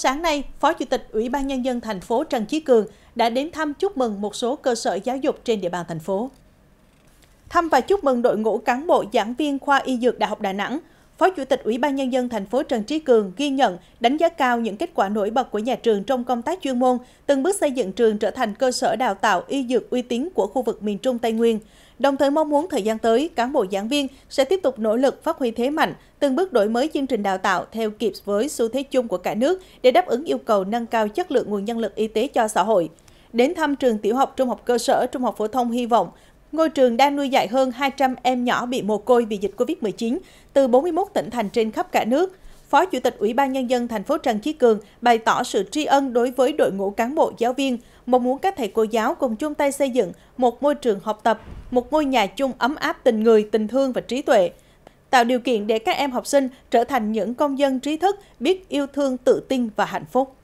Sáng nay, Phó Chủ tịch Ủy ban Nhân dân thành phố Trần Chí Cường đã đến thăm chúc mừng một số cơ sở giáo dục trên địa bàn thành phố. Thăm và chúc mừng đội ngũ cán bộ giảng viên khoa y dược Đại học Đà Nẵng Phó Chủ tịch Ủy ban Nhân dân thành phố Trần Trí Cường ghi nhận, đánh giá cao những kết quả nổi bật của nhà trường trong công tác chuyên môn, từng bước xây dựng trường trở thành cơ sở đào tạo y dược uy tín của khu vực miền Trung Tây Nguyên. Đồng thời mong muốn thời gian tới, cán bộ giảng viên sẽ tiếp tục nỗ lực phát huy thế mạnh, từng bước đổi mới chương trình đào tạo theo kịp với xu thế chung của cả nước để đáp ứng yêu cầu nâng cao chất lượng nguồn nhân lực y tế cho xã hội. Đến thăm trường tiểu học, trung học cơ sở, trung học phổ thông hy vọng, Ngôi trường đang nuôi dạy hơn 200 em nhỏ bị mồ côi vì dịch Covid-19 từ 41 tỉnh thành trên khắp cả nước. Phó Chủ tịch Ủy ban Nhân dân thành phố Trần Chí Cường bày tỏ sự tri ân đối với đội ngũ cán bộ giáo viên, mong muốn các thầy cô giáo cùng chung tay xây dựng một môi trường học tập, một ngôi nhà chung ấm áp tình người, tình thương và trí tuệ, tạo điều kiện để các em học sinh trở thành những công dân trí thức, biết yêu thương, tự tin và hạnh phúc.